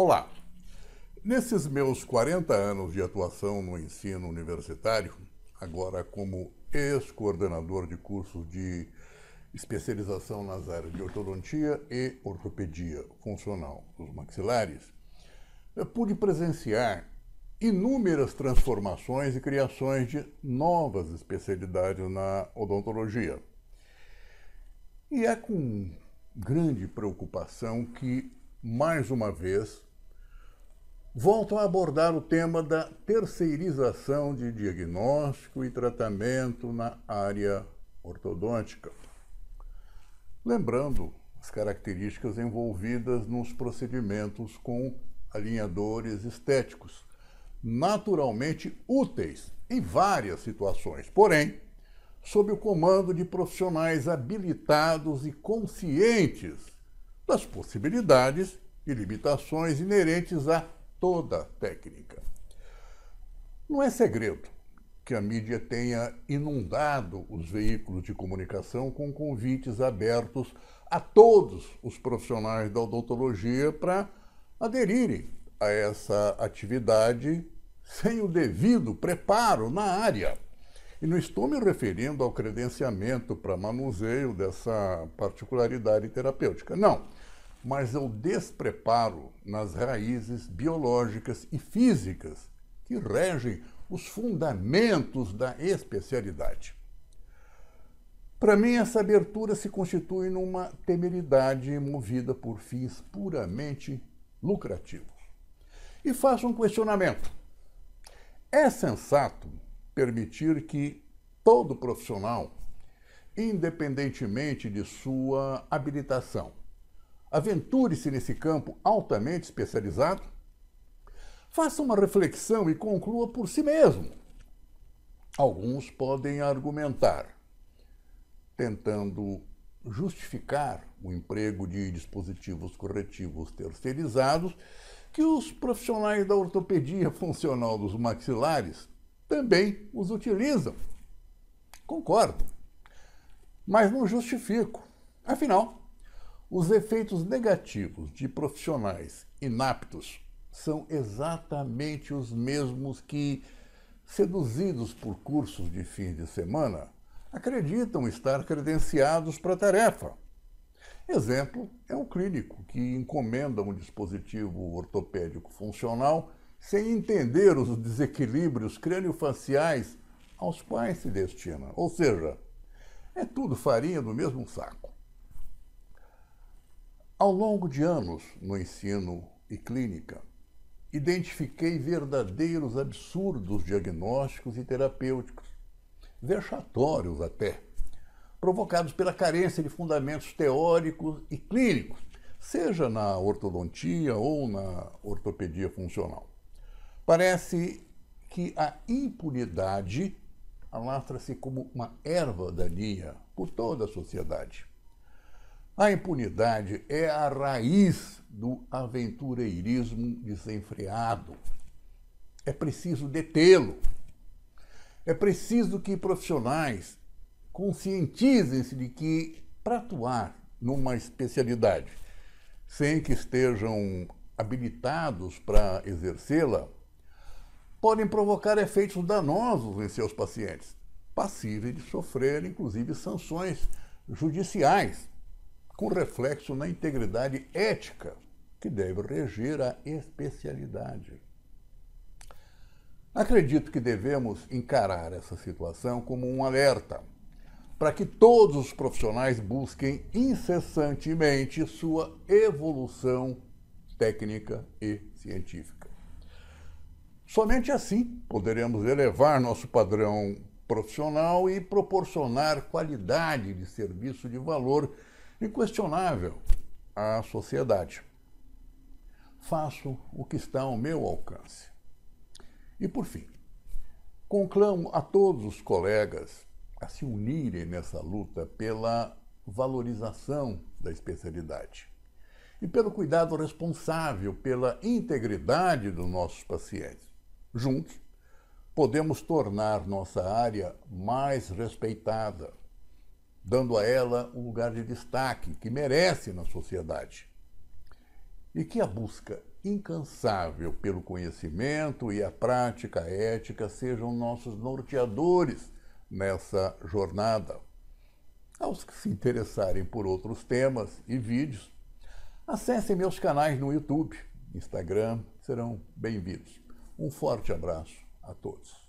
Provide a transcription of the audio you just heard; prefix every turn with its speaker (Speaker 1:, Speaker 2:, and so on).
Speaker 1: Olá! Nesses meus 40 anos de atuação no ensino universitário, agora como ex-coordenador de cursos de especialização nas áreas de ortodontia e ortopedia funcional dos maxilares, pude presenciar inúmeras transformações e criações de novas especialidades na odontologia. E é com grande preocupação que, mais uma vez, voltam a abordar o tema da terceirização de diagnóstico e tratamento na área ortodôntica. Lembrando as características envolvidas nos procedimentos com alinhadores estéticos, naturalmente úteis em várias situações, porém, sob o comando de profissionais habilitados e conscientes das possibilidades e limitações inerentes à toda técnica. Não é segredo que a mídia tenha inundado os veículos de comunicação com convites abertos a todos os profissionais da odontologia para aderirem a essa atividade sem o devido preparo na área. E não estou me referindo ao credenciamento para manuseio dessa particularidade terapêutica. Não mas ao despreparo nas raízes biológicas e físicas que regem os fundamentos da especialidade. Para mim, essa abertura se constitui numa temeridade movida por fins puramente lucrativos. E faço um questionamento. É sensato permitir que todo profissional, independentemente de sua habilitação, Aventure-se nesse campo altamente especializado. Faça uma reflexão e conclua por si mesmo. Alguns podem argumentar, tentando justificar o emprego de dispositivos corretivos terceirizados, que os profissionais da ortopedia funcional dos maxilares também os utilizam. Concordo, mas não justifico. Afinal, os efeitos negativos de profissionais inaptos são exatamente os mesmos que, seduzidos por cursos de fim de semana, acreditam estar credenciados para a tarefa. Exemplo é um clínico que encomenda um dispositivo ortopédico funcional sem entender os desequilíbrios craniofaciais aos quais se destina. Ou seja, é tudo farinha do mesmo saco. Ao longo de anos no ensino e clínica, identifiquei verdadeiros absurdos diagnósticos e terapêuticos, vexatórios até, provocados pela carência de fundamentos teóricos e clínicos, seja na ortodontia ou na ortopedia funcional. Parece que a impunidade alastra-se como uma erva daninha por toda a sociedade. A impunidade é a raiz do aventureirismo desenfreado. É preciso detê-lo. É preciso que profissionais conscientizem-se de que, para atuar numa especialidade sem que estejam habilitados para exercê-la, podem provocar efeitos danosos em seus pacientes, passíveis de sofrer, inclusive, sanções judiciais com reflexo na integridade ética que deve reger a especialidade. Acredito que devemos encarar essa situação como um alerta para que todos os profissionais busquem incessantemente sua evolução técnica e científica. Somente assim poderemos elevar nosso padrão profissional e proporcionar qualidade de serviço de valor inquestionável à sociedade. Faço o que está ao meu alcance. E por fim, conclamo a todos os colegas a se unirem nessa luta pela valorização da especialidade e pelo cuidado responsável pela integridade dos nossos pacientes. Juntos, podemos tornar nossa área mais respeitada, dando a ela um lugar de destaque que merece na sociedade. E que a busca incansável pelo conhecimento e a prática ética sejam nossos norteadores nessa jornada. Aos que se interessarem por outros temas e vídeos, acessem meus canais no YouTube, Instagram, serão bem-vindos. Um forte abraço a todos.